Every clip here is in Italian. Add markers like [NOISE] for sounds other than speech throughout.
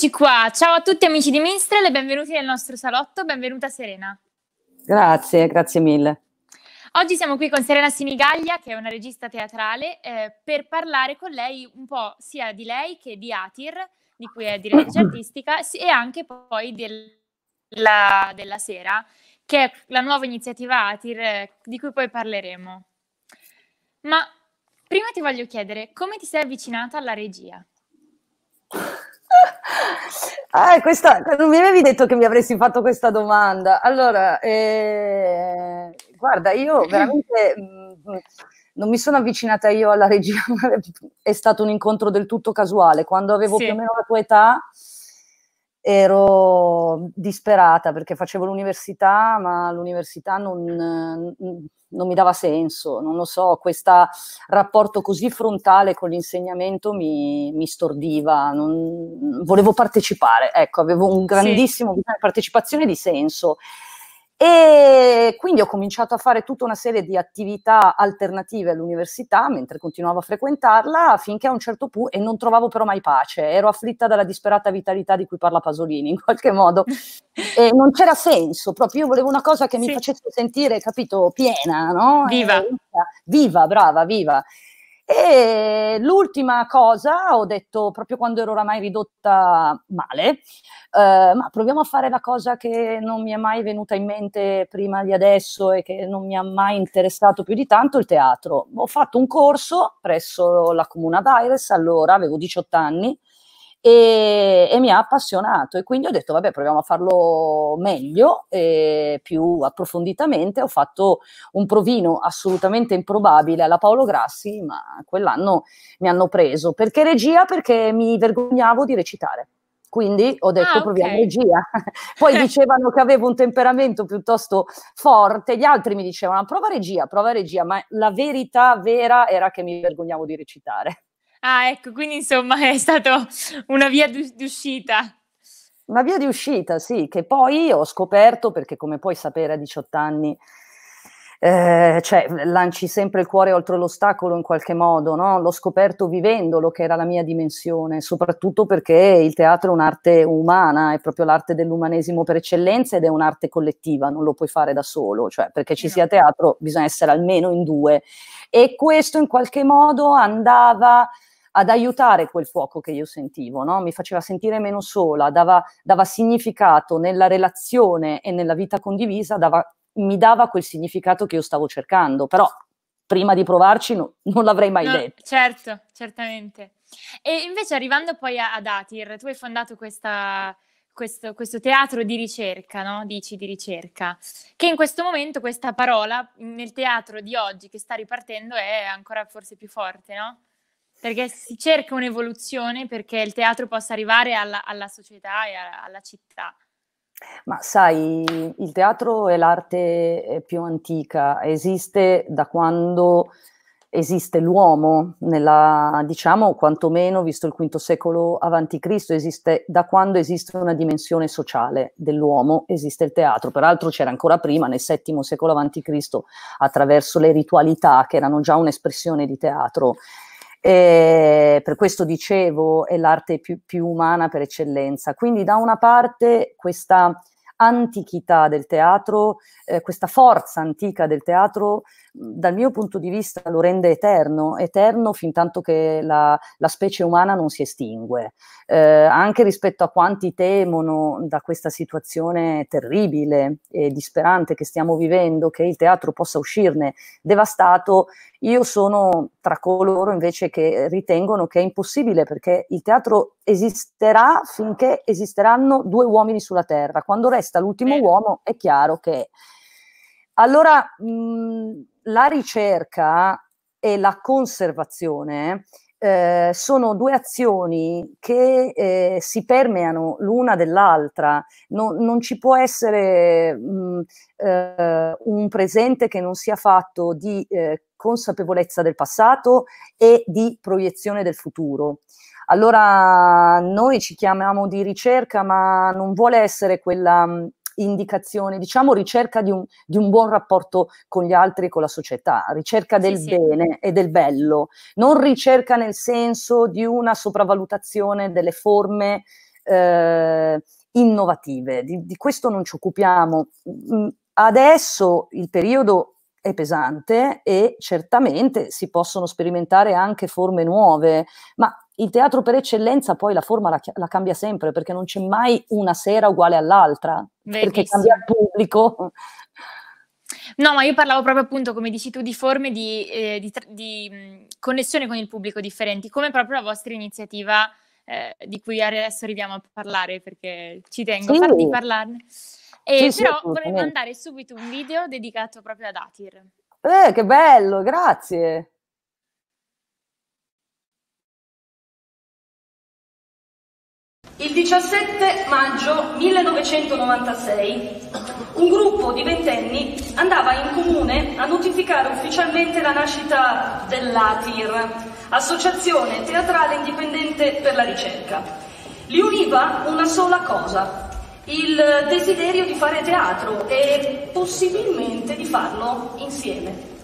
Eccoci qua, ciao a tutti amici di Minstrel e benvenuti nel nostro salotto, benvenuta Serena. Grazie, grazie mille. Oggi siamo qui con Serena Sinigaglia, che è una regista teatrale, eh, per parlare con lei un po' sia di lei che di Atir, di cui è direttrice [COUGHS] artistica, e anche poi del, la, della sera, che è la nuova iniziativa Atir, eh, di cui poi parleremo. Ma prima ti voglio chiedere come ti sei avvicinata alla regia? Ah, questa, non mi avevi detto che mi avresti fatto questa domanda. Allora, eh, guarda, io veramente mh, mm, non mi sono avvicinata io alla regia, [LAUGHS] è stato un incontro del tutto casuale. Quando avevo sì. più o meno la tua età, ero disperata perché facevo l'università, ma l'università non, non, mi dava senso, non lo so, questo rapporto così frontale con l'insegnamento mi, mi stordiva, non, volevo partecipare, ecco, avevo un grandissimo sì. di partecipazione di senso e quindi ho cominciato a fare tutta una serie di attività alternative all'università mentre continuavo a frequentarla finché a un certo punto, e non trovavo però mai pace, ero afflitta dalla disperata vitalità di cui parla Pasolini in qualche modo, [LAUGHS] e non c'era senso, proprio io volevo una cosa che sì. mi facesse sentire, capito, piena, no? Viva. Eh, viva, brava, viva. E l'ultima cosa, ho detto proprio quando ero oramai ridotta male, eh, ma proviamo a fare la cosa che non mi è mai venuta in mente prima di adesso e che non mi ha mai interessato più di tanto, il teatro. Ho fatto un corso presso la Comuna d'Aires, allora avevo 18 anni, e, e mi ha appassionato e quindi ho detto vabbè proviamo a farlo meglio, e più approfonditamente, ho fatto un provino assolutamente improbabile alla Paolo Grassi, ma quell'anno mi hanno preso. Perché regia? Perché mi vergognavo di recitare quindi ho detto ah, proviamo regia. [LAUGHS] Poi [LAUGHS] dicevano che avevo un temperamento piuttosto forte, gli altri mi dicevano prova regia, prova regia, ma la verità vera era che mi vergognavo di recitare. Ah, ecco, quindi insomma è stata una via d'uscita. Una via di uscita, sì, che poi ho scoperto perché come puoi sapere a 18 anni eh, cioè, lanci sempre il cuore oltre l'ostacolo in qualche modo, no? l'ho scoperto vivendolo che era la mia dimensione, soprattutto perché il teatro è un'arte umana, è proprio l'arte dell'umanesimo per eccellenza ed è un'arte collettiva, non lo puoi fare da solo, cioè perché ci sia teatro bisogna essere almeno in due e questo in qualche modo andava ad aiutare quel fuoco che io sentivo, no? mi faceva sentire meno sola, dava, dava significato nella relazione e nella vita condivisa, dava, mi dava quel significato che io stavo cercando, però prima di provarci no, non l'avrei mai no, detto. Certo, certamente. E invece arrivando poi ad Atir, tu hai fondato questa, questo, questo, teatro di ricerca, no? dici di ricerca, che in questo momento questa parola nel teatro di oggi che sta ripartendo è ancora forse più forte, no? perché si cerca un'evoluzione perché il teatro possa arrivare alla, alla società e alla, alla città. Ma sai, il teatro è l'arte più antica, esiste da quando esiste l'uomo, nella, diciamo quantomeno visto il V secolo a.C., esiste da quando esiste una dimensione sociale dell'uomo, esiste il teatro. Peraltro c'era ancora prima, nel VII secolo a.C., attraverso le ritualità che erano già un'espressione di teatro eh, per questo dicevo è l'arte più, più umana per eccellenza. Quindi da una parte questa antichità del teatro eh, questa forza antica del teatro, dal mio punto di vista, lo rende eterno, eterno fin tanto che la, la specie umana non si estingue. Eh, anche rispetto a quanti temono da questa situazione terribile e disperante che stiamo vivendo, che il teatro possa uscirne devastato, io sono tra coloro invece che ritengono che è impossibile perché il teatro esisterà finché esisteranno due uomini sulla terra. Quando resta l'ultimo uomo è chiaro che allora, mh, la ricerca e la conservazione eh, sono due azioni che eh, si permeano l'una dell'altra, no, non ci può essere mh, eh, un presente che non sia fatto di eh, consapevolezza del passato e di proiezione del futuro. Allora, noi ci chiamiamo di ricerca, ma non vuole essere quella indicazione, diciamo ricerca di un, di un buon rapporto con gli altri e con la società, ricerca del sì, bene sì. e del bello, non ricerca nel senso di una sopravvalutazione delle forme eh, innovative, di, di questo non ci occupiamo. Mm, adesso il periodo è pesante e certamente si possono sperimentare anche forme nuove, ma il teatro per eccellenza poi la forma la, la, cambia sempre perché non c'è mai una sera uguale all'altra, Bellissimo. perché cambia il pubblico. No, ma io parlavo proprio appunto, come dici tu, di forme di, eh, di, di mm, connessione con il pubblico differenti, come proprio la vostra iniziativa eh, di cui adesso arriviamo a parlare perché ci tengo sì. a farti parlarne. E sì, però sì, volevo mandare subito un video dedicato proprio ad Atir. Eh, che bello, grazie. Il 17 maggio 1996 un gruppo di ventenni andava in comune a notificare ufficialmente la nascita dell'ATIR, Associazione Teatrale Indipendente per la Ricerca. Li univa una sola cosa, il desiderio di fare teatro e possibilmente di farlo insieme.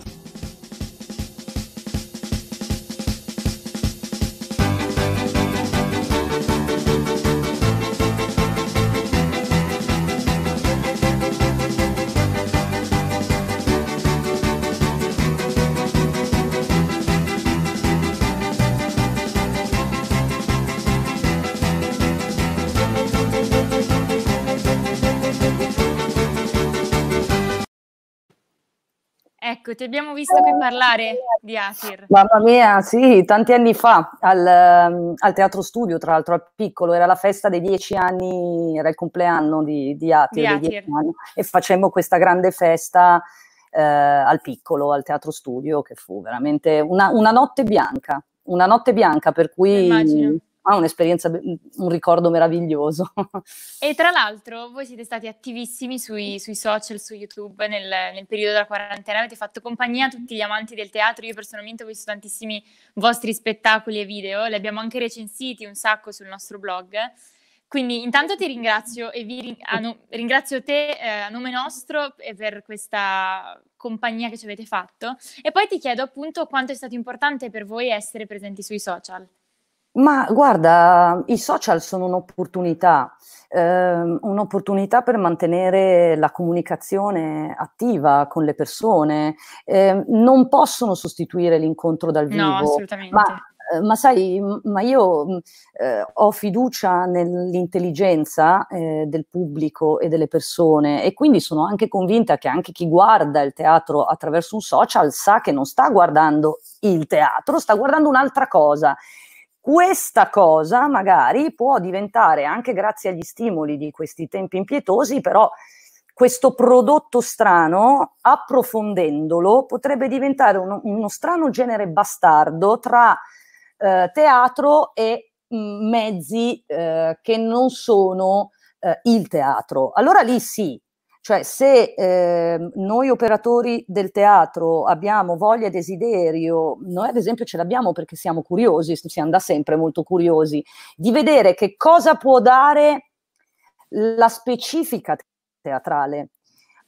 ti abbiamo visto qui parlare di Atir. Mamma mia, sì, tanti anni fa al, ehm, al Teatro Studio, tra l'altro al piccolo, era la festa dei dieci anni, era il compleanno di, di Atir, di Atir. Anni, e facemmo questa grande festa eh, al piccolo, al Teatro Studio, che fu veramente una, una notte bianca, una notte bianca per cui... Immagino ha un'esperienza, un ricordo meraviglioso. [LAUGHS] E tra l'altro voi siete stati attivissimi sui, sui social, su YouTube nel, nel, periodo della quarantena, avete fatto compagnia a tutti gli amanti del teatro, io personalmente ho visto tantissimi vostri spettacoli e video, li abbiamo anche recensiti un sacco sul nostro blog. Quindi intanto ti ringrazio e vi ring- a no- ringrazio te eh, a nome nostro per questa compagnia che ci avete fatto e poi ti chiedo appunto quanto è stato importante per voi essere presenti sui social. Ma guarda, i social sono un'opportunità, ehm, un'opportunità per mantenere la comunicazione attiva con le persone. Eh, non possono sostituire l'incontro dal vivo. No, assolutamente. Ma, eh, ma sai, ma io eh, ho fiducia nell'intelligenza eh, del pubblico e delle persone e quindi sono anche convinta che anche chi guarda il teatro attraverso un social sa che non sta guardando il teatro, sta guardando un'altra cosa questa cosa magari può diventare, anche grazie agli stimoli di questi tempi impietosi, però questo prodotto strano, approfondendolo, potrebbe diventare uno, uno strano genere bastardo tra eh, teatro e mh, mm, mezzi eh, che non sono eh, il teatro. Allora lì sì, cioè se eh, noi operatori del teatro abbiamo voglia e desiderio, noi ad esempio ce l'abbiamo perché siamo curiosi, siamo da sempre molto curiosi, di vedere che cosa può dare la specifica teatrale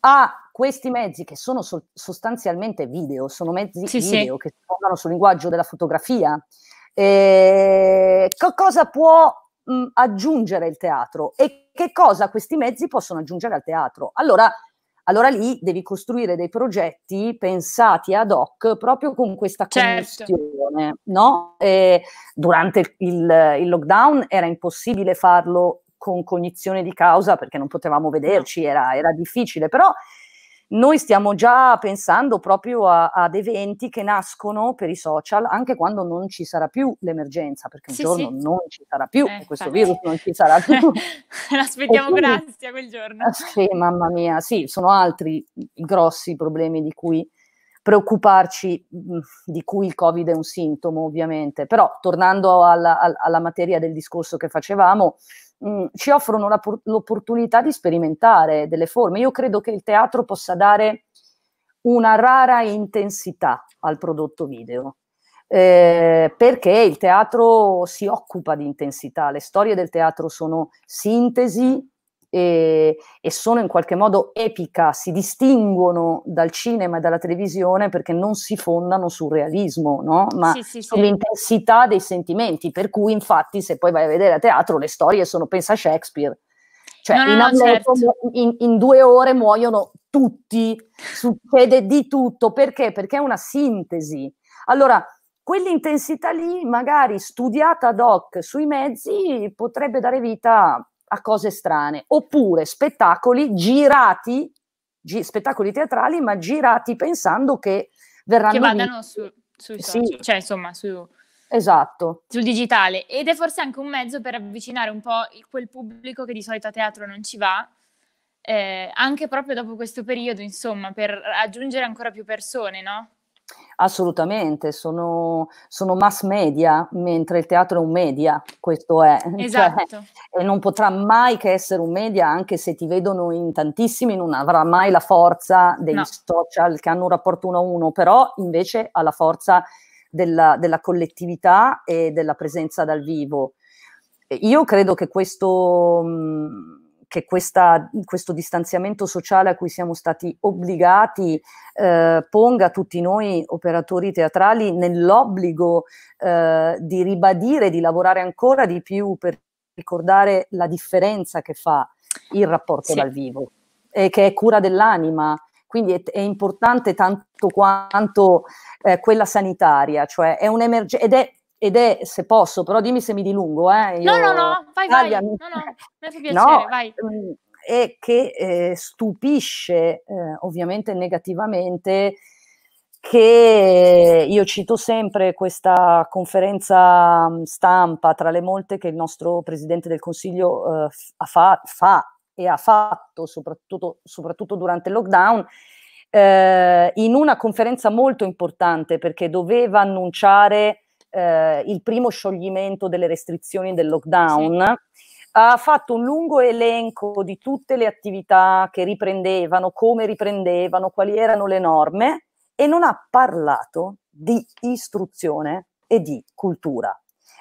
a questi mezzi che sono so- sostanzialmente video, sono mezzi sì, video sì. che si fondano sul linguaggio della fotografia, eh, cosa può mh, aggiungere il teatro e che cosa questi mezzi possono aggiungere al teatro. Allora, allora lì devi costruire dei progetti pensati ad hoc proprio con questa commissione. Certo. No? durante il, il, lockdown era impossibile farlo con cognizione di causa perché non potevamo vederci, era, era difficile, però noi stiamo già pensando proprio a, ad eventi che nascono per i social anche quando non ci sarà più l'emergenza, perché un sì, giorno sì. non ci sarà più, eh, questo infatti. virus non ci sarà più. L'aspettiamo [LAUGHS] quindi, grazie a quel giorno. Ah, sì, mamma mia, sì, sono altri grossi problemi di cui preoccuparci, mm, di cui il Covid è un sintomo ovviamente, però tornando alla, alla materia del discorso che facevamo, mh, ci offrono la, l'opportunità di sperimentare delle forme. Io credo che il teatro possa dare una rara intensità al prodotto video. Eh, perché il teatro si occupa di intensità, le storie del teatro sono sintesi e, e, sono in qualche modo epica, si distinguono dal cinema e dalla televisione perché non si fondano sul realismo, no? ma sì, sì, sull'intensità sì. dei sentimenti, per cui infatti se poi vai a vedere a teatro le storie sono, pensa a Shakespeare, cioè no, no, in, Amleto, certo. in, in due ore muoiono tutti, succede di tutto, perché? Perché è una sintesi. Allora, quell'intensità lì, magari studiata ad hoc sui mezzi, potrebbe dare vita a cose strane, oppure spettacoli girati, gi- spettacoli teatrali, ma girati pensando che verranno... Che vadano su, sui sì. social, cioè insomma su... Esatto. Sul digitale. Ed è forse anche un mezzo per avvicinare un po' quel pubblico che di solito a teatro non ci va, eh, anche proprio dopo questo periodo, insomma, per aggiungere ancora più persone, no? Assolutamente, sono, sono, mass media, mentre il teatro è un media, questo è. [LAUGHS] Cioè, esatto. Cioè, e non potrà mai che essere un media, anche se ti vedono in tantissimi, non avrà mai la forza dei no. social che hanno un rapporto uno a uno, però invece ha la forza della, della collettività e della presenza dal vivo. Io credo che questo... Mh, che questa, questo distanziamento sociale a cui siamo stati obbligati eh, ponga tutti noi operatori teatrali nell'obbligo eh, di ribadire, di lavorare ancora di più per ricordare la differenza che fa il rapporto sì. dal vivo, e che è cura dell'anima. Quindi è, è importante tanto quanto eh, quella sanitaria, cioè è un'emergenza ed è ed è, se posso, però dimmi se mi dilungo. Eh, io, no, no, no, vai, vai, no, no, mi [LAUGHS] piacere, no, vai. Mm, è che eh, stupisce, eh, ovviamente negativamente, che io cito sempre questa conferenza mm, stampa tra le molte che il nostro Presidente del Consiglio eh, fa, fa, e ha fatto soprattutto, soprattutto durante il lockdown, eh, in una conferenza molto importante perché doveva annunciare eh, il primo scioglimento delle restrizioni del lockdown, sì. ha fatto un lungo elenco di tutte le attività che riprendevano, come riprendevano, quali erano le norme e non ha parlato di istruzione e di cultura.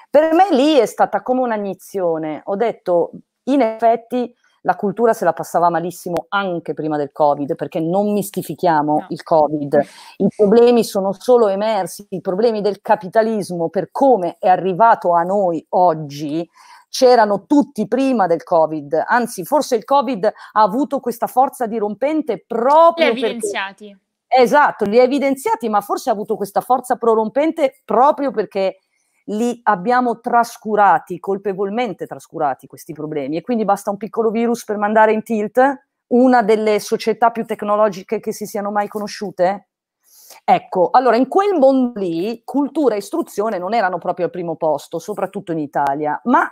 Per me lì è stata come un'agnizione. Ho detto, in effetti, la cultura se la passava malissimo anche prima del Covid, perché non mistifichiamo no. il Covid. I problemi sono solo emersi, i problemi del capitalismo per come è arrivato a noi oggi c'erano tutti prima del Covid, anzi forse il Covid ha avuto questa forza dirompente proprio... Li evidenziati. Perché, esatto, li ha evidenziati, ma forse ha avuto questa forza prorompente proprio perché li abbiamo trascurati, colpevolmente trascurati questi problemi e quindi basta un piccolo virus per mandare in tilt una delle società più tecnologiche che si siano mai conosciute? Ecco, allora in quel mondo lì cultura e istruzione non erano proprio al primo posto, soprattutto in Italia, ma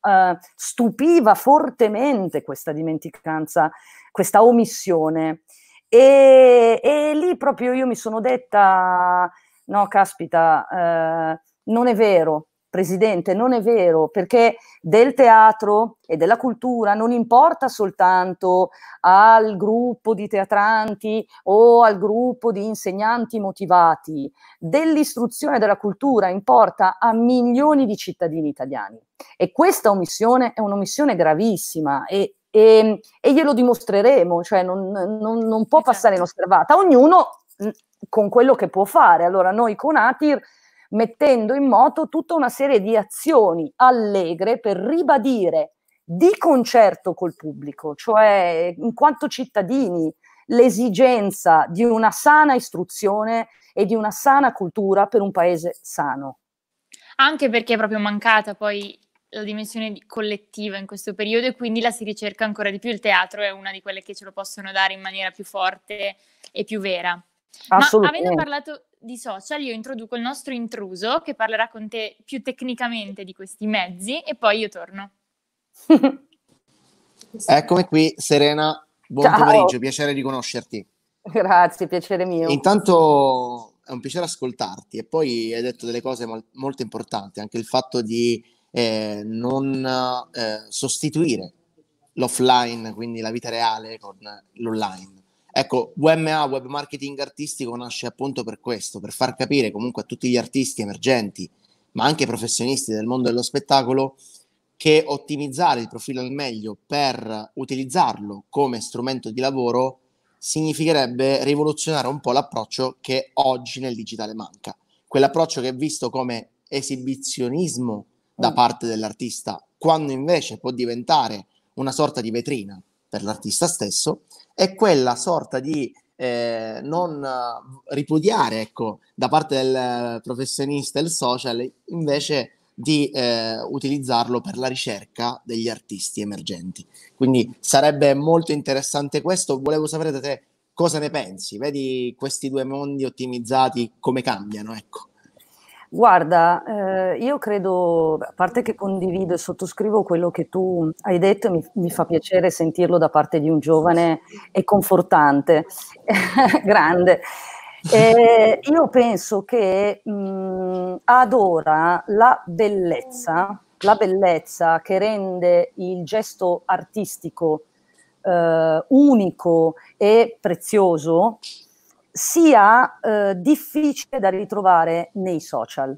eh, stupiva fortemente questa dimenticanza, questa omissione. E, e, lì proprio io mi sono detta, no, caspita, eh, non è vero, Presidente, non è vero, perché del teatro e della cultura non importa soltanto al gruppo di teatranti o al gruppo di insegnanti motivati, dell'istruzione e della cultura importa a milioni di cittadini italiani. E questa omissione è un'omissione gravissima e, e, e glielo dimostreremo, cioè non, non, non può esatto. passare inosservata. Ognuno con quello che può fare. Allora noi con Atir mettendo in moto tutta una serie di azioni allegre per ribadire di concerto col pubblico, cioè in quanto cittadini, l'esigenza di una sana istruzione e di una sana cultura per un paese sano. Anche perché è proprio mancata poi la dimensione collettiva in questo periodo e quindi la si ricerca ancora di più. Il teatro è una di quelle che ce lo possono dare in maniera più forte e più vera. Ma avendo parlato di social io introduco il nostro intruso che parlerà con te più tecnicamente di questi mezzi e poi io torno. [LAUGHS] Eccomi qui, Serena, buon Ciao. pomeriggio, piacere di conoscerti. Grazie, piacere mio. Intanto è un piacere ascoltarti e poi hai detto delle cose mol- molto importanti, anche il fatto di eh, non eh, sostituire l'offline, quindi la vita reale con l'online. Ecco, WMA, Web Marketing Artistico, nasce appunto per questo, per far capire comunque a tutti gli artisti emergenti, ma anche professionisti del mondo dello spettacolo, che ottimizzare il profilo al meglio per utilizzarlo come strumento di lavoro significherebbe rivoluzionare un po' l'approccio che oggi nel digitale manca. Quell'approccio che è visto come esibizionismo da mm. parte dell'artista, quando invece può diventare una sorta di vetrina per l'artista stesso, è quella sorta di eh, non eh, ripudiare ecco, da parte del professionista il social, invece di eh, utilizzarlo per la ricerca degli artisti emergenti. Quindi sarebbe molto interessante questo. Volevo sapere da te cosa ne pensi. Vedi questi due mondi ottimizzati come cambiano, ecco. Guarda, eh, io credo, a parte che condivido e sottoscrivo quello che tu hai detto, mi, mi fa piacere sentirlo da parte di un giovane e confortante, [LAUGHS] grande. Eh, io penso che mh, mm, ad ora la bellezza, la bellezza che rende il gesto artistico eh, unico e prezioso, sia eh, difficile da ritrovare nei social.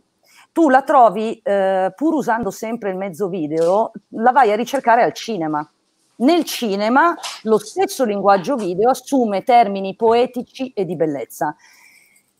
Tu la trovi, eh, pur usando sempre il mezzo video, la vai a ricercare al cinema. Nel cinema lo stesso linguaggio video assume termini poetici e di bellezza.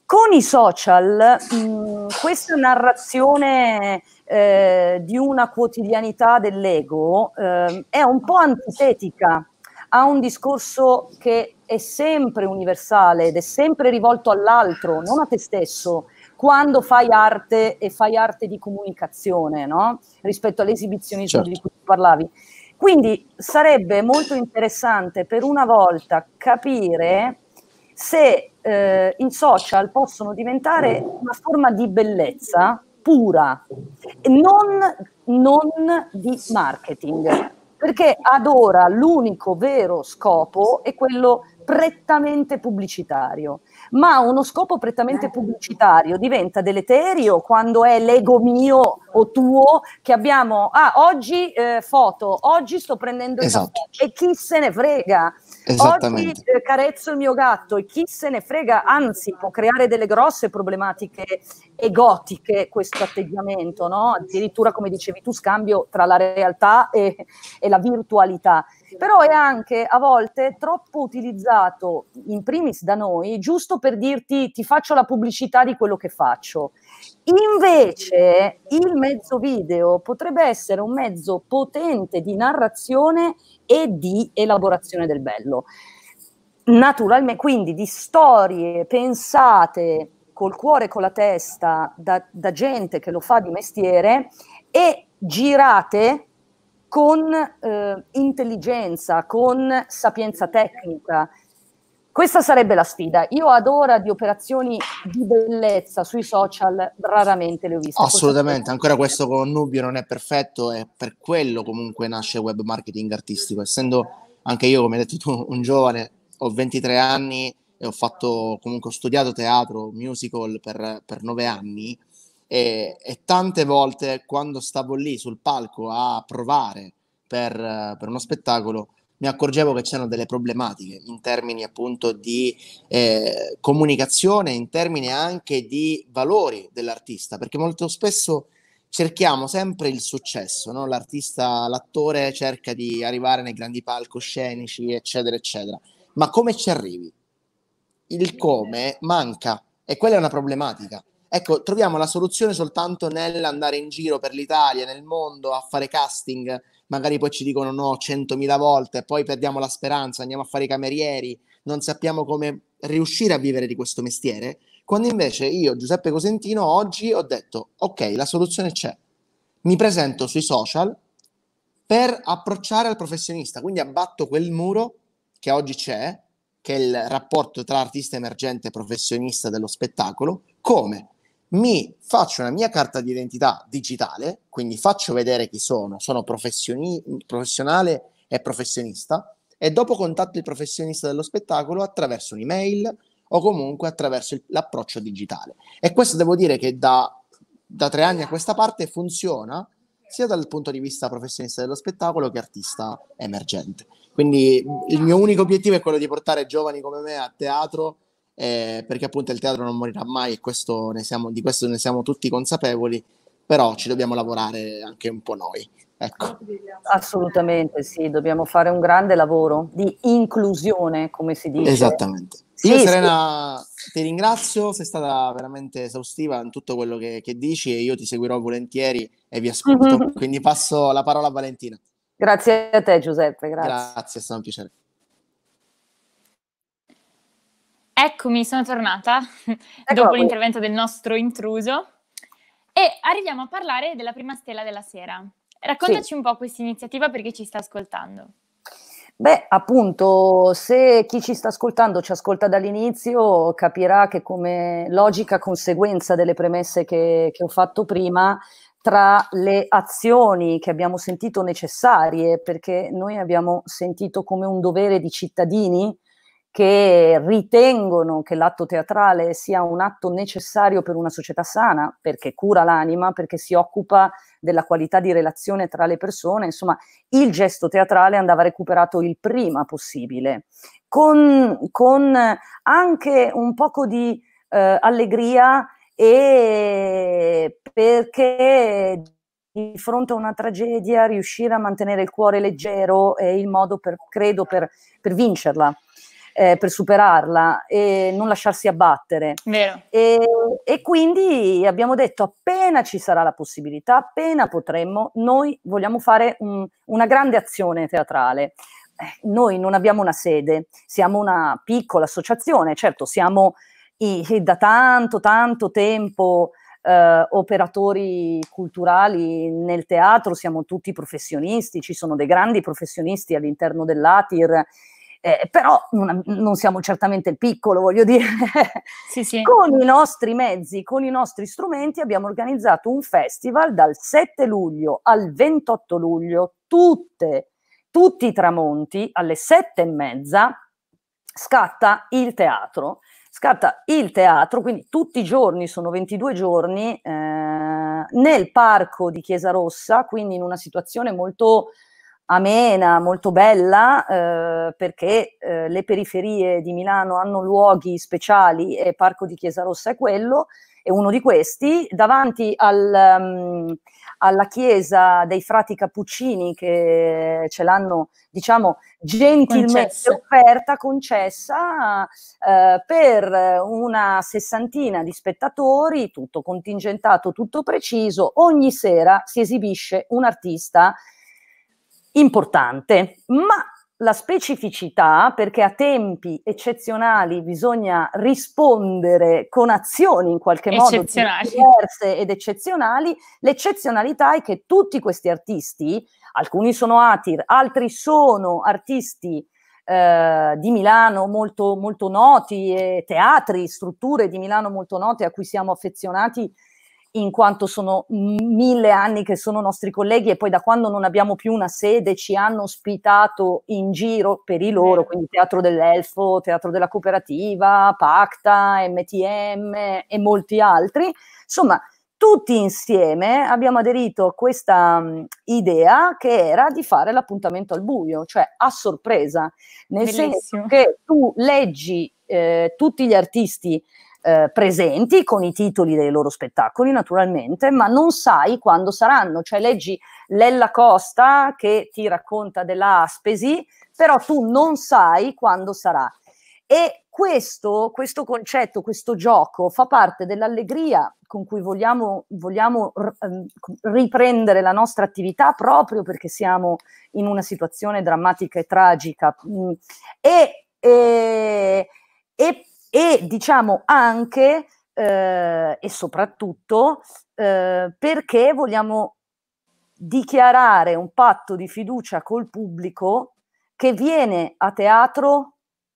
Con i social mh, mm, questa narrazione eh, di una quotidianità dell'ego eh, è un po' antitetica ha un discorso che è sempre universale ed è sempre rivolto all'altro, non a te stesso, quando fai arte e fai arte di comunicazione, no? rispetto all'esibizionismo certo. di cui parlavi. Quindi sarebbe molto interessante per una volta capire se eh, i social possono diventare una forma di bellezza pura, non, non di marketing perché ad ora l'unico vero scopo è quello prettamente pubblicitario ma uno scopo prettamente pubblicitario diventa deleterio quando è l'ego mio o tuo che abbiamo, ah, oggi eh, foto, oggi sto prendendo esatto. il caffè e chi se ne frega. Oggi eh, carezzo il mio gatto e chi se ne frega, anzi può creare delle grosse problematiche egotiche questo atteggiamento, no? addirittura come dicevi tu scambio tra la realtà e, e la virtualità però è anche a volte troppo utilizzato, in primis da noi, giusto per dirti ti faccio la pubblicità di quello che faccio. Invece il mezzo video potrebbe essere un mezzo potente di narrazione e di elaborazione del bello. Naturalmente, quindi di storie pensate col cuore e con la testa da, da gente che lo fa di mestiere e girate con eh, intelligenza, con sapienza tecnica. Questa sarebbe la sfida. Io ad ora di operazioni di bellezza sui social raramente le ho viste. Assolutamente, ancora questo connubio non è perfetto e per quello comunque nasce web marketing artistico. Essendo anche io, come hai detto tu, un giovane, ho 23 anni e ho fatto comunque ho studiato teatro, musical per, per 9 anni e, e, tante volte quando stavo lì sul palco a provare per, per, uno spettacolo mi accorgevo che c'erano delle problematiche in termini appunto di eh, comunicazione, in termini anche di valori dell'artista, perché molto spesso cerchiamo sempre il successo, no? l'artista, l'attore cerca di arrivare nei grandi palcoscenici, eccetera, eccetera, ma come ci arrivi? Il come manca e quella è una problematica Ecco, troviamo la soluzione soltanto nell'andare in giro per l'Italia, nel mondo, a fare casting, magari poi ci dicono no 100.000 volte, poi perdiamo la speranza, andiamo a fare i camerieri, non sappiamo come riuscire a vivere di questo mestiere, quando invece io, Giuseppe Cosentino, oggi ho detto ok, la soluzione c'è, mi presento sui social per approcciare al professionista, quindi abbatto quel muro che oggi c'è, che è il rapporto tra artista emergente e professionista dello spettacolo, come? mi faccio una mia carta di identità digitale, quindi faccio vedere chi sono, sono professioni- professionale e professionista, e dopo contatto il professionista dello spettacolo attraverso un'email o comunque attraverso il, l'approccio digitale. E questo devo dire che da, da tre anni a questa parte funziona sia dal punto di vista professionista dello spettacolo che artista emergente. Quindi il mio unico obiettivo è quello di portare giovani come me a teatro eh, perché appunto il teatro non morirà mai e questo siamo, di questo ne siamo tutti consapevoli, però ci dobbiamo lavorare anche un po' noi. Ecco. Assolutamente sì, dobbiamo fare un grande lavoro di inclusione, come si dice. Esattamente. Io sì, Serena sì. ti ringrazio, sei stata veramente esaustiva in tutto quello che, che, dici e io ti seguirò volentieri e vi ascolto. Mhm. Quindi passo la parola a Valentina. Grazie a te Giuseppe, grazie. Grazie, è stato un piacere. Eccomi, sono tornata dopo voi. l'intervento del nostro intruso e arriviamo a parlare della prima stella della sera. Raccontaci sì. un po' questa iniziativa per chi ci sta ascoltando. Beh, appunto, se chi ci sta ascoltando ci ascolta dall'inizio, capirà che come logica conseguenza delle premesse che, che ho fatto prima, tra le azioni che abbiamo sentito necessarie, perché noi abbiamo sentito come un dovere di cittadini che ritengono che l'atto teatrale sia un atto necessario per una società sana, perché cura l'anima, perché si occupa della qualità di relazione tra le persone, insomma, il gesto teatrale andava recuperato il prima possibile, con, con anche un poco di eh, allegria e perché di fronte a una tragedia riuscire a mantenere il cuore leggero è il modo, per, credo, per, per vincerla eh, per superarla e non lasciarsi abbattere. E, e quindi abbiamo detto appena ci sarà la possibilità, appena potremmo, noi vogliamo fare un, una grande azione teatrale eh, noi non abbiamo una sede, siamo una piccola associazione, certo siamo i, i, da tanto tanto tempo eh, operatori culturali nel teatro, siamo tutti professionisti, ci sono dei grandi professionisti all'interno dell'ATIR eh, però non, non, siamo certamente il piccolo, voglio dire. Sì, sì. Con i nostri mezzi, con i nostri strumenti abbiamo organizzato un festival dal 7 luglio al 28 luglio, tutte, tutti i tramonti, alle 7 e mezza scatta il teatro. Scatta il teatro, quindi tutti i giorni, sono 22 giorni, eh, nel parco di Chiesa Rossa, quindi in una situazione molto amena, molto bella, eh, perché eh, le periferie di Milano hanno luoghi speciali e Parco di Chiesa Rossa è quello, è uno di questi, davanti al, um, alla chiesa dei frati cappuccini che ce l'hanno, diciamo, gentilmente concessa. offerta, concessa eh, per una sessantina di spettatori, tutto contingentato, tutto preciso, ogni sera si esibisce un artista importante, ma la specificità, perché a tempi eccezionali bisogna rispondere con azioni in qualche modo diverse ed eccezionali, l'eccezionalità è che tutti questi artisti, alcuni sono Atir, altri sono artisti eh, di Milano molto, molto noti, teatri, strutture di Milano molto note a cui siamo affezionati in quanto sono mille anni che sono nostri colleghi e poi da quando non abbiamo più una sede ci hanno ospitato in giro per i loro, quindi Teatro dell'Elfo, Teatro della Cooperativa, Pacta, MTM e molti altri. Insomma, tutti insieme abbiamo aderito a questa idea che era di fare l'appuntamento al buio, cioè a sorpresa, nel Bellissimo. senso che tu leggi eh, tutti gli artisti eh, presenti con i titoli dei loro spettacoli naturalmente, ma non sai quando saranno, cioè leggi Lella Costa che ti racconta della Aspesi, però tu non sai quando sarà. E questo, questo concetto, questo gioco fa parte dell'allegria con cui vogliamo, vogliamo ehm, riprendere la nostra attività proprio perché siamo in una situazione drammatica e tragica. Mm. E, e, e e diciamo anche eh, e soprattutto eh, perché vogliamo dichiarare un patto di fiducia col pubblico che viene a teatro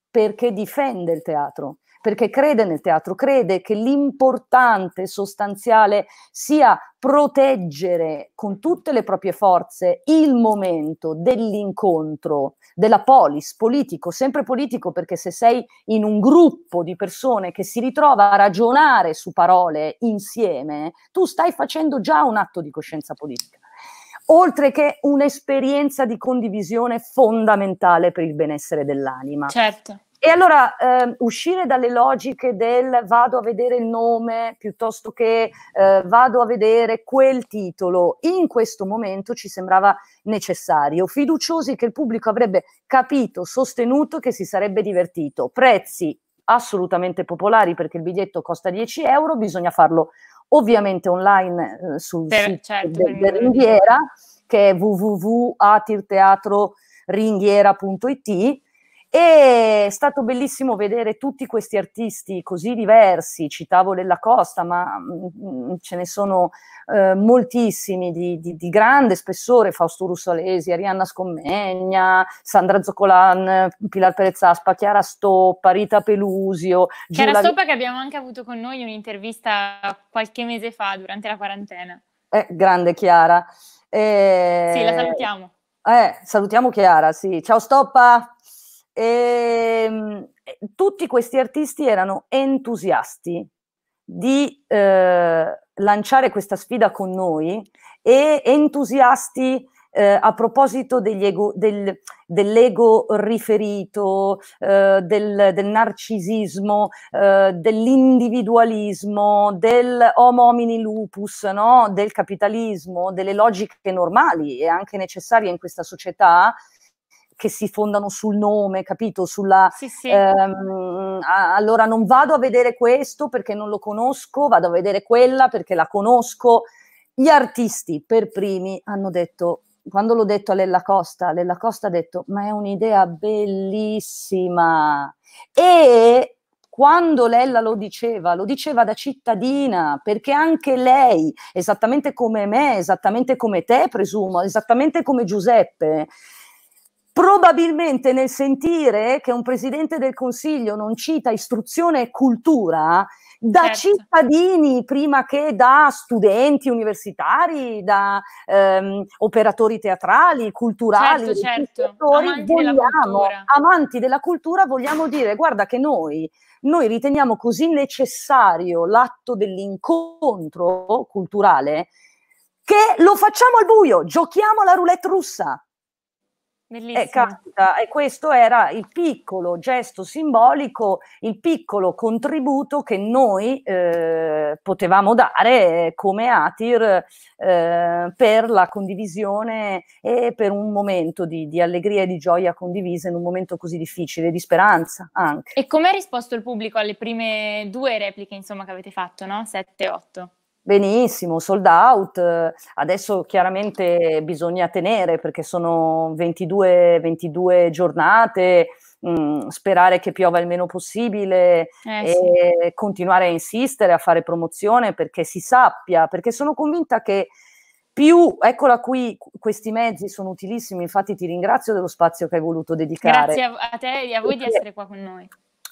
perché difende il teatro, perché crede nel teatro, crede che l'importante, sostanziale sia proteggere con tutte le proprie forze il momento dell'incontro, della polis, politico, sempre politico perché se sei in un gruppo di persone che si ritrova a ragionare su parole insieme, tu stai facendo già un atto di coscienza politica oltre che un'esperienza di condivisione fondamentale per il benessere dell'anima. Certo. E allora eh, uscire dalle logiche del vado a vedere il nome piuttosto che eh, vado a vedere quel titolo, in questo momento ci sembrava necessario, fiduciosi che il pubblico avrebbe capito, sostenuto che si sarebbe divertito. Prezzi assolutamente popolari perché il biglietto costa 10 euro, bisogna farlo ovviamente online eh, sul per, sito certo, de, de Ringhiera che è www.atirteatroringhiera.it e è stato bellissimo vedere tutti questi artisti così diversi, citavo Lella Costa, ma mm, ce ne sono eh, moltissimi di, di, di, grande spessore, Fausto Russolesi, Arianna Scommegna, Sandra Zoccolan, Pilar Perezzaspa, Chiara Stoppa, Rita Pelusio. Chiara Giulia... Stoppa che abbiamo anche avuto con noi un'intervista qualche mese fa durante la quarantena. Eh, grande Chiara. Eh... Sì, la eh, salutiamo. Eh, salutiamo Chiara, sì. Ciao Stoppa! Ehm, e, tutti questi artisti erano entusiasti di eh, lanciare questa sfida con noi e entusiasti eh, a proposito ego, del, dell'ego riferito, eh, del, del, narcisismo, eh, dell'individualismo, del homo homini lupus, no? del capitalismo, delle logiche normali e anche necessarie in questa società, che si fondano sul nome, capito? Sulla, sì, sì. Ehm, a, allora non vado a vedere questo perché non lo conosco, vado a vedere quella perché la conosco. Gli artisti per primi hanno detto, quando l'ho detto a Lella Costa, Lella Costa ha detto, ma è un'idea bellissima. E quando Lella lo diceva, lo diceva da cittadina, perché anche lei, esattamente come me, esattamente come te, presumo, esattamente come Giuseppe, Probabilmente nel sentire che un presidente del Consiglio non cita istruzione e cultura, da certo. cittadini prima che da studenti universitari, da ehm, operatori teatrali, culturali, certo, certo. Amanti, vogliamo, della amanti della cultura, vogliamo dire guarda che noi, noi riteniamo così necessario l'atto dell'incontro culturale che lo facciamo al buio, giochiamo alla roulette russa. Eh, capita, e questo era il piccolo gesto simbolico, il piccolo contributo che noi eh, potevamo dare eh, come ATIR eh, per la condivisione e per un momento di, di, allegria e di gioia condivisa in un momento così difficile, di speranza anche. E come ha risposto il pubblico alle prime due repliche insomma, che avete fatto, no? 7 8? Benissimo, sold out. Adesso chiaramente bisogna tenere perché sono 22, 22 giornate, mh, mm, sperare che piova il meno possibile eh, sì. continuare a insistere, a fare promozione perché si sappia, perché sono convinta che più, eccola qui, questi mezzi sono utilissimi, infatti ti ringrazio dello spazio che hai voluto dedicare. Grazie a te e a voi perché... di essere qua con noi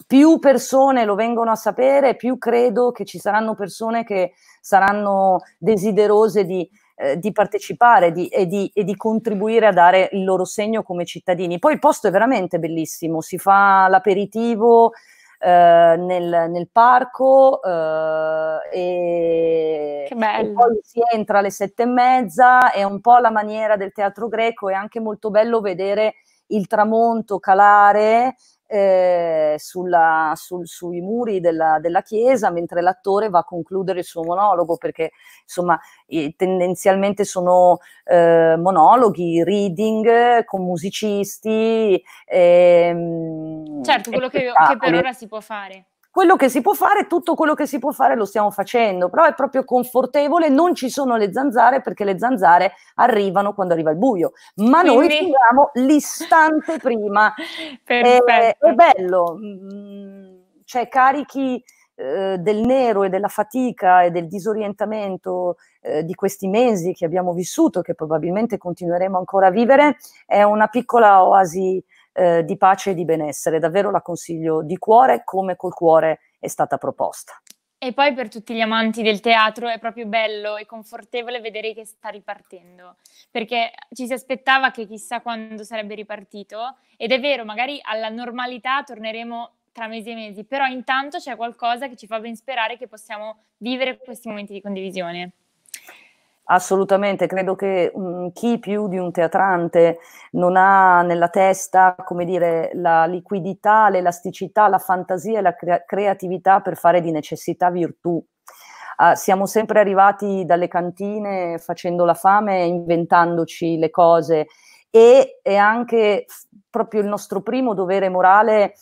più persone lo vengono a sapere, più credo che ci saranno persone che saranno desiderose di, eh, di partecipare di, e, di, e, di, contribuire a dare il loro segno come cittadini. Poi il posto è veramente bellissimo, si fa l'aperitivo eh, nel, nel, parco eh, e, e, poi si entra alle sette e mezza, è un po' la maniera del teatro greco, è anche molto bello vedere il tramonto calare eh, sulla, sul, sui muri della, della, chiesa mentre l'attore va a concludere il suo monologo perché insomma eh, tendenzialmente sono eh, monologhi, reading eh, con musicisti. Ehm, certo, quello che, che per ora si può fare quello che si può fare, tutto quello che si può fare lo stiamo facendo, però è proprio confortevole, non ci sono le zanzare perché le zanzare arrivano quando arriva il buio, ma Quindi... noi finiamo l'istante prima. è, [LAUGHS] eh, è, bello, mm, cioè carichi eh, del nero e della fatica e del disorientamento eh, di questi mesi che abbiamo vissuto, che probabilmente continueremo ancora a vivere, è una piccola oasi eh, di pace e di benessere. Davvero la consiglio di cuore come col cuore è stata proposta. E poi per tutti gli amanti del teatro è proprio bello e confortevole vedere che sta ripartendo, perché ci si aspettava che chissà quando sarebbe ripartito ed è vero, magari alla normalità torneremo tra mesi e mesi, però intanto c'è qualcosa che ci fa ben sperare che possiamo vivere questi momenti di condivisione. Assolutamente, credo che mh, mm, chi più di un teatrante non ha nella testa, come dire, la liquidità, l'elasticità, la fantasia e la crea creatività per fare di necessità virtù. Uh, siamo sempre arrivati dalle cantine facendo la fame, inventandoci le cose e è anche proprio il nostro primo dovere morale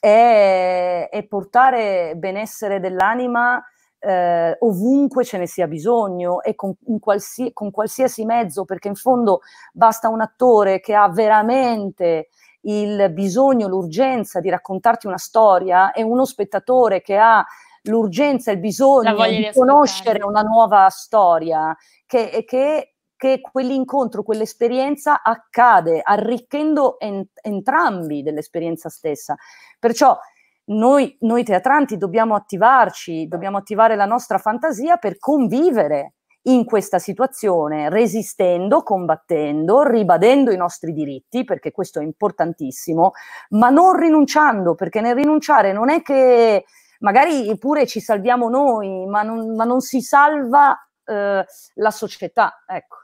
è, è portare benessere dell'anima eh, ovunque ce ne sia bisogno e con, qualsi, con, qualsiasi mezzo, perché in fondo basta un attore che ha veramente il bisogno, l'urgenza di raccontarti una storia e uno spettatore che ha l'urgenza il bisogno di, di conoscere una nuova storia che, che che quell'incontro, quell'esperienza accade, arricchendo ent- entrambi dell'esperienza stessa. Perciò noi, noi teatranti dobbiamo attivarci, dobbiamo attivare la nostra fantasia per convivere in questa situazione, resistendo, combattendo, ribadendo i nostri diritti, perché questo è importantissimo, ma non rinunciando, perché nel rinunciare non è che magari pure ci salviamo noi, ma non, ma non si salva eh, la società. Ecco.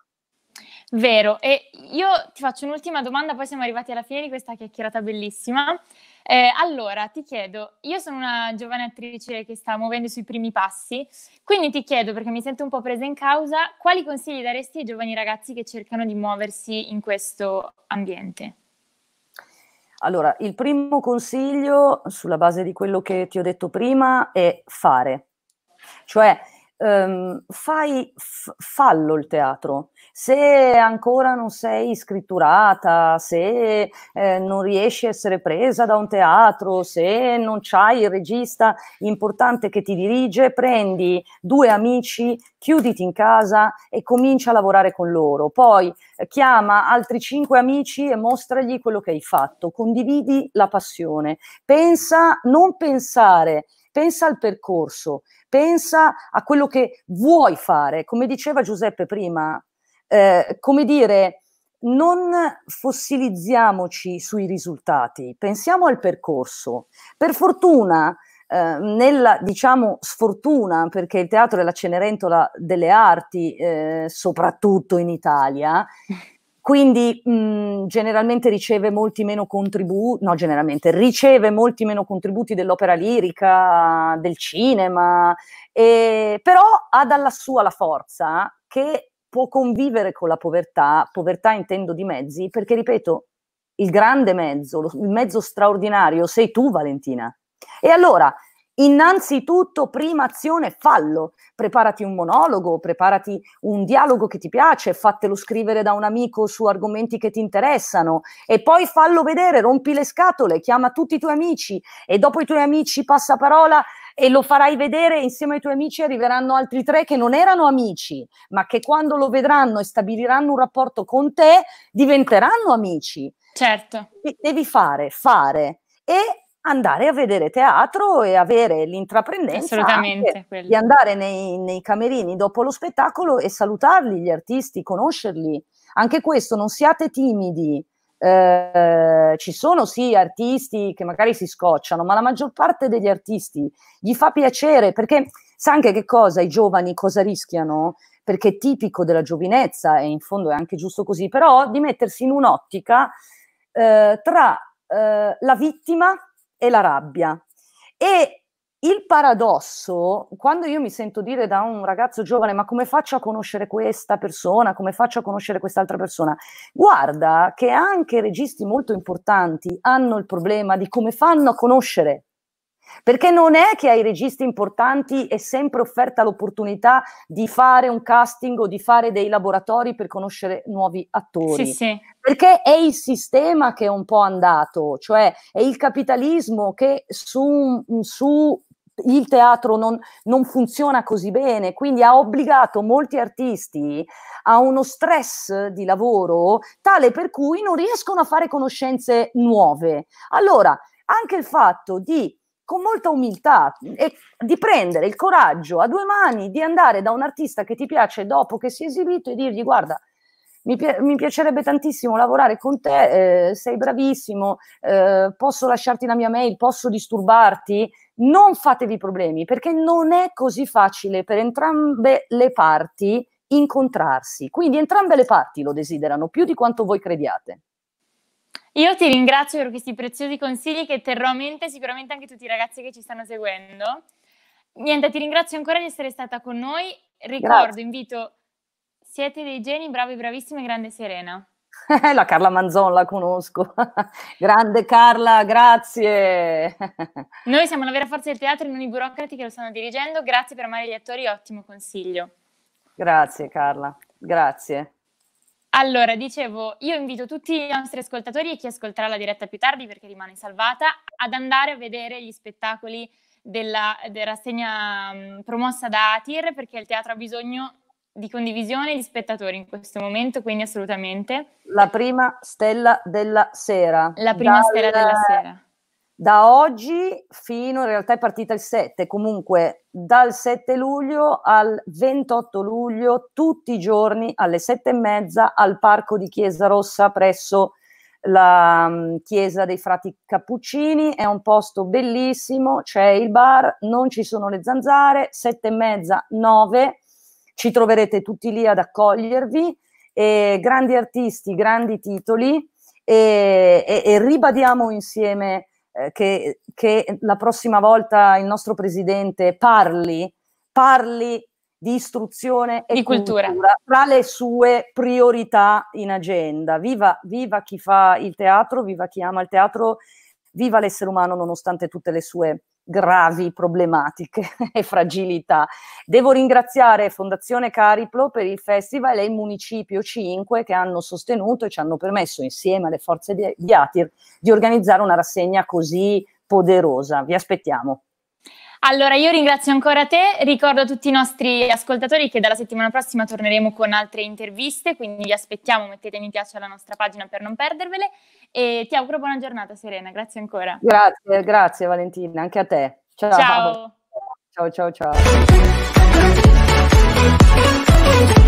Vero, e io ti faccio un'ultima domanda, poi siamo arrivati alla fine di questa chiacchierata bellissima. Eh, allora, ti chiedo, io sono una giovane attrice che sta muovendo i suoi primi passi, quindi ti chiedo, perché mi sento un po' presa in causa, quali consigli daresti ai giovani ragazzi che cercano di muoversi in questo ambiente? Allora, il primo consiglio, sulla base di quello che ti ho detto prima, è fare. Cioè, ehm, fai, f- fallo il teatro. Se ancora non sei scritturata, se eh, non riesci a essere presa da un teatro, se non c'hai il regista importante che ti dirige, prendi due amici, chiuditi in casa e comincia a lavorare con loro. Poi eh, chiama altri cinque amici e mostragli quello che hai fatto. Condividi la passione. Pensa, non pensare pensa al percorso, pensa a quello che vuoi fare. Come diceva Giuseppe prima, eh, come dire, non fossilizziamoci sui risultati, pensiamo al percorso. Per fortuna, eh, nella diciamo sfortuna, perché il teatro è la Cenerentola delle arti, eh, soprattutto in Italia, [LAUGHS] quindi mh, mm, generalmente riceve molti meno contributi, no generalmente, riceve molti meno contributi dell'opera lirica, del cinema, e, però ha dalla sua la forza che può convivere con la povertà, povertà intendo di mezzi, perché ripeto, il grande mezzo, il mezzo straordinario sei tu Valentina. E allora Innanzitutto, prima azione, fallo. Preparati un monologo, preparati un dialogo che ti piace, fatelo scrivere da un amico su argomenti che ti interessano e poi fallo vedere, rompi le scatole, chiama tutti i tuoi amici e dopo i tuoi amici passa parola e lo farai vedere insieme ai tuoi amici arriveranno altri tre che non erano amici, ma che quando lo vedranno e stabiliranno un rapporto con te diventeranno amici. Certo. Devi fare, fare e andare a vedere teatro e avere l'intraprendenza di andare nei, nei camerini dopo lo spettacolo e salutarli gli artisti, conoscerli. Anche questo, non siate timidi, eh, ci sono sì artisti che magari si scocciano, ma la maggior parte degli artisti gli fa piacere perché sa anche che cosa i giovani cosa rischiano, perché è tipico della giovinezza e in fondo è anche giusto così, però di mettersi in un'ottica eh, tra eh, la vittima e la rabbia. E il paradosso, quando io mi sento dire da un ragazzo giovane, ma come faccio a conoscere questa persona, come faccio a conoscere quest'altra persona, guarda che anche registi molto importanti hanno il problema di come fanno a conoscere perché non è che ai registi importanti è sempre offerta l'opportunità di fare un casting o di fare dei laboratori per conoscere nuovi attori. Sì, sì. Perché è il sistema che è un po' andato, cioè è il capitalismo che su, su il teatro non, non, funziona così bene, quindi ha obbligato molti artisti a uno stress di lavoro tale per cui non riescono a fare conoscenze nuove. Allora, anche il fatto di con molta umiltà e di prendere il coraggio a due mani di andare da un artista che ti piace dopo che si è esibito e dirgli guarda mi, pi- mi piacerebbe tantissimo lavorare con te, eh, sei bravissimo, eh, posso lasciarti la mia mail, posso disturbarti, non fatevi problemi perché non è così facile per entrambe le parti incontrarsi, quindi entrambe le parti lo desiderano più di quanto voi crediate. Io ti ringrazio per questi preziosi consigli che terrò a mente sicuramente anche tutti i ragazzi che ci stanno seguendo. Niente, ti ringrazio ancora di essere stata con noi. Ricordo, Grazie. invito, siete dei geni, bravi, bravissimi, grande Serena. [LAUGHS] la Carla Manzon la conosco. [LAUGHS] Grande Carla, grazie. [LAUGHS] Noi siamo la vera forza del teatro e non i burocrati che lo stanno dirigendo. Grazie per amare gli attori, ottimo consiglio. Grazie Carla, grazie. Allora, dicevo, io invito tutti i nostri ascoltatori e chi ascolterà la diretta più tardi perché rimane salvata ad andare a vedere gli spettacoli della, della rassegna promossa da ATIR perché il teatro ha bisogno di condivisione di spettatori in questo momento, quindi assolutamente. La prima stella della sera. La prima dal, stella della sera. Da oggi fino, in realtà è partita il 7, comunque dal 7 luglio al 28 luglio, tutti i giorni alle 7 e mezza al Parco di Chiesa Rossa presso la um, chiesa dei frati cappuccini, è un posto bellissimo, c'è il bar, non ci sono le zanzare, sette e mezza, nove, ci troverete tutti lì ad accogliervi, e grandi artisti, grandi titoli e, e, e ribadiamo insieme eh, che, che, la prossima volta il nostro presidente parli, parli di istruzione e di cultura. cultura. tra le sue priorità in agenda. Viva, viva chi fa il teatro, viva chi ama il teatro, viva l'essere umano nonostante tutte le sue gravi problematiche [LAUGHS] e fragilità. Devo ringraziare Fondazione Cariplo per il festival e il Municipio 5 che hanno sostenuto e ci hanno permesso insieme alle forze di, ATIR di organizzare una rassegna così poderosa. Vi aspettiamo. Allora, io ringrazio ancora te, ricordo a tutti i nostri ascoltatori che dalla settimana prossima torneremo con altre interviste, quindi vi aspettiamo, mettete mi piace alla nostra pagina per non perdervele e ti auguro buona giornata Serena, grazie ancora. Grazie, grazie Valentina, anche a te. Ciao. Ciao ciao ciao. ciao.